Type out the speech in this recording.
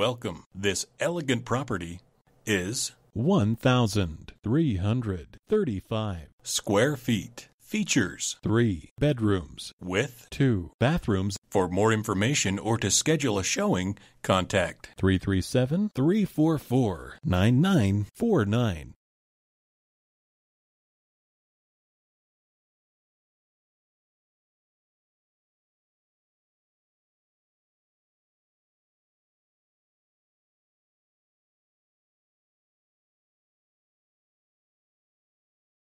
welcome. This elegant property is 1,335 square feet. Features 3 bedrooms with 2 bathrooms. For more information or to schedule a showing, contact 337 344 9949.